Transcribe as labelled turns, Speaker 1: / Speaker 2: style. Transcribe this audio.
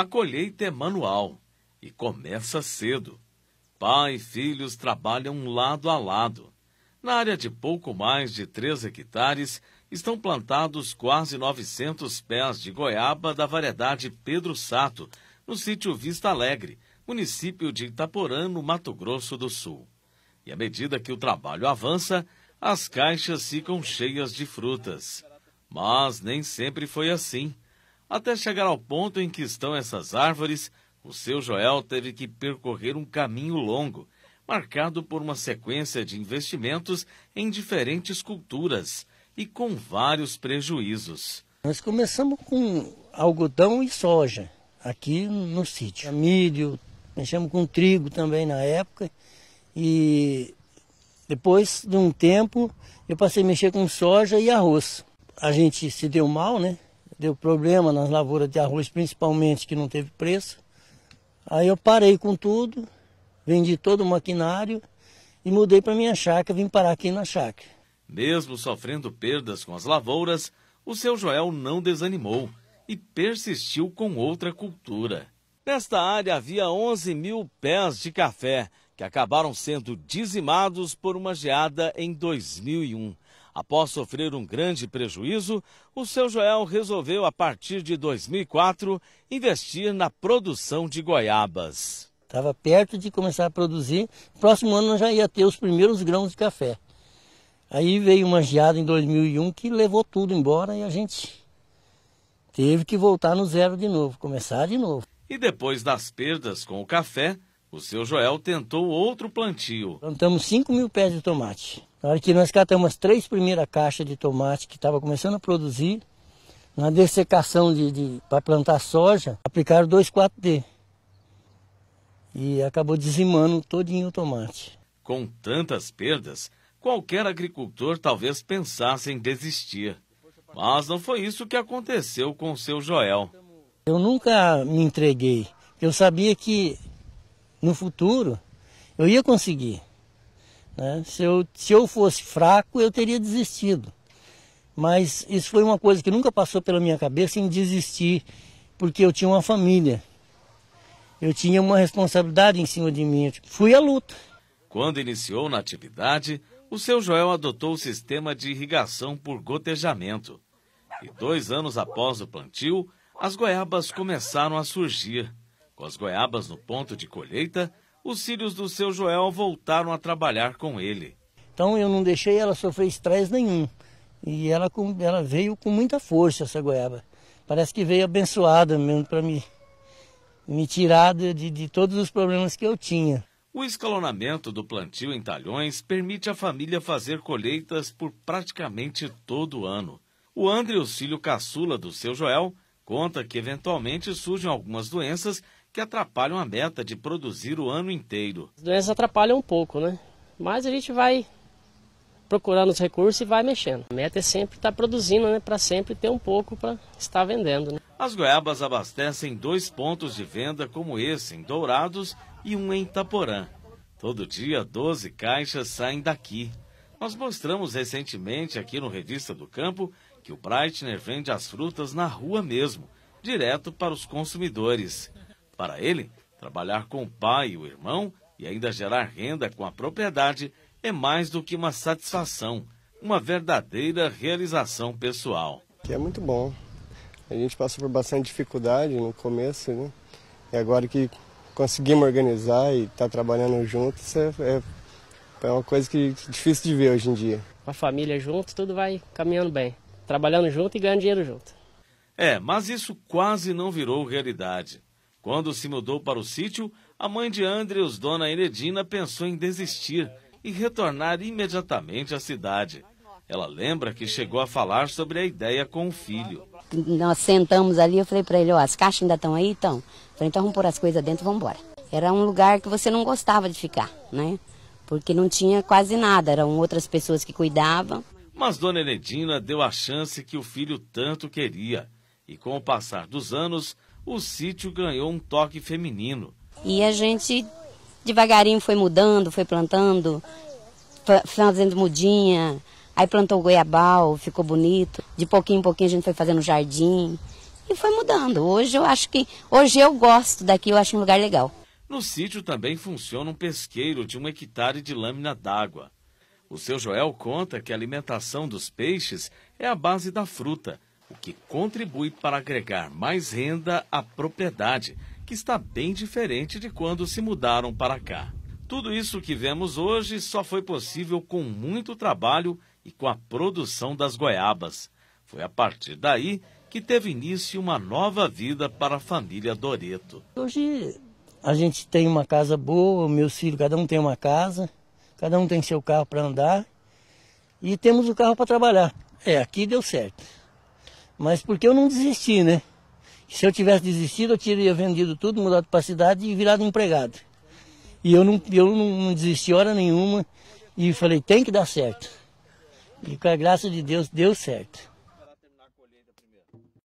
Speaker 1: A colheita é manual e começa cedo. Pai e filhos trabalham lado a lado. Na área de pouco mais de 3 hectares, estão plantados quase 900 pés de goiaba da variedade Pedro Sato, no sítio Vista Alegre, município de Itaporã, no Mato Grosso do Sul. E à medida que o trabalho avança, as caixas ficam cheias de frutas. Mas nem sempre foi assim. Até chegar ao ponto em que estão essas árvores, o seu Joel teve que percorrer um caminho longo, marcado por uma sequência de investimentos em diferentes culturas e com vários prejuízos.
Speaker 2: Nós começamos com algodão e soja aqui no sítio. Milho, mexemos com trigo também na época. E depois de um tempo eu passei a mexer com soja e arroz. A gente se deu mal, né? deu problema nas lavouras de arroz, principalmente, que não teve preço. Aí eu parei com tudo, vendi todo o maquinário e mudei para minha chácara, vim parar aqui na chácara.
Speaker 1: Mesmo sofrendo perdas com as lavouras, o seu Joel não desanimou e persistiu com outra cultura. Nesta área havia 11 mil pés de café, que acabaram sendo dizimados por uma geada em 2001. Após sofrer um grande prejuízo, o seu Joel resolveu, a partir de 2004, investir na produção de goiabas.
Speaker 2: Estava perto de começar a produzir, próximo ano já ia ter os primeiros grãos de café. Aí veio uma geada em 2001 que levou tudo embora e a gente teve que voltar no zero de novo, começar de novo.
Speaker 1: E depois das perdas com o café, o seu Joel tentou outro plantio.
Speaker 2: Plantamos 5 mil pés de tomate. Na hora que nós catamos as três primeiras caixas de tomate que estava começando a produzir, na dessecação de, de para plantar soja, aplicaram 2,4-D. E acabou dizimando todinho o tomate.
Speaker 1: Com tantas perdas, qualquer agricultor talvez pensasse em desistir. Mas não foi isso que aconteceu com o seu Joel. Eu
Speaker 2: nunca me entreguei. Eu sabia que no futuro eu ia conseguir. Né? Se, eu, se eu fosse fraco, eu teria desistido. Mas isso foi uma coisa que nunca passou pela minha cabeça em desistir, porque eu tinha uma família. Eu tinha uma responsabilidade em cima de mim. Eu tipo, fui à luta.
Speaker 1: Quando iniciou na atividade, o seu Joel adotou o sistema de irrigação por gotejamento. E dois anos após o plantio, as goiabas começaram a surgir. Com as goiabas no ponto de colheita, os filhos do seu Joel voltaram a trabalhar com ele.
Speaker 2: Então eu não deixei ela sofrer estresse nenhum. E ela, ela veio com muita força, essa goiaba. Parece que veio abençoada mesmo para me, me tirar de, de todos os problemas que eu tinha.
Speaker 1: O escalonamento do plantio em talhões permite à família fazer colheitas por praticamente todo o ano. O André, o filho caçula do seu Joel, conta que eventualmente surgem algumas doenças que atrapalham a meta de produzir o ano inteiro.
Speaker 2: As doenças atrapalham um pouco, né? Mas a gente vai procurando os recursos e vai mexendo. A meta é sempre estar tá produzindo, né? Para sempre ter um pouco para estar vendendo. Né?
Speaker 1: As goiabas abastecem dois pontos de venda como esse, em Dourados e um em Itaporã. Todo dia, 12 caixas saem daqui. Nós mostramos recentemente aqui no Revista do Campo que o Breitner vende as frutas na rua mesmo, direto para os consumidores. Para ele, trabalhar com o pai e o irmão e ainda gerar renda com a propriedade é mais do que uma satisfação, uma verdadeira realização pessoal.
Speaker 2: Que é muito bom. A gente passou por bastante dificuldade no começo, né? E agora que conseguimos organizar e estar tá trabalhando juntos, é, é, é uma coisa que é difícil de ver hoje em dia. Com a família junto, tudo vai caminhando bem. Trabalhando junto e ganhando dinheiro junto.
Speaker 1: É, mas isso quase não virou realidade. Quando se mudou para o sítio, a mãe de Andrews, dona Enedina, pensou em desistir e retornar imediatamente à cidade. Ela lembra que chegou a falar sobre a ideia com o filho.
Speaker 2: Nós sentamos ali, eu falei para ele, ó, as caixas ainda estão aí, então. Falei, então vamos pôr as coisas dentro e vamos embora. Era um lugar que você não gostava de ficar, né? Porque não tinha quase nada, eram outras pessoas que cuidavam.
Speaker 1: Mas Dona Enedina deu a chance que o filho tanto queria. E com o passar dos anos, o sítio ganhou um toque feminino.
Speaker 2: E a gente devagarinho foi mudando, foi plantando, fazendo mudinha, aí plantou goiabal, ficou bonito. De pouquinho em pouquinho a gente foi fazendo jardim e foi mudando. Hoje eu acho que hoje eu gosto daqui, eu acho um lugar legal.
Speaker 1: No sítio também funciona um pesqueiro de um hectare de lâmina d'água. O seu Joel conta que a alimentação dos peixes é a base da fruta o que contribui para agregar mais renda à propriedade, que está bem diferente de quando se mudaram para cá. Tudo isso que vemos hoje só foi possível com muito trabalho e com a produção das goiabas. Foi a partir daí que teve início uma nova vida para a família Doreto. Hoje
Speaker 2: a gente tem uma casa boa, meus filhos, cada um tem uma casa, cada um tem seu carro para andar e temos o carro para trabalhar. É, aqui deu certo. Mas porque eu não desisti, né? Se eu tivesse desistido, eu teria vendido tudo, mudado para a cidade e virado empregado. E eu não, eu não desisti hora nenhuma e falei, tem que dar certo. E com a graça de Deus, deu certo.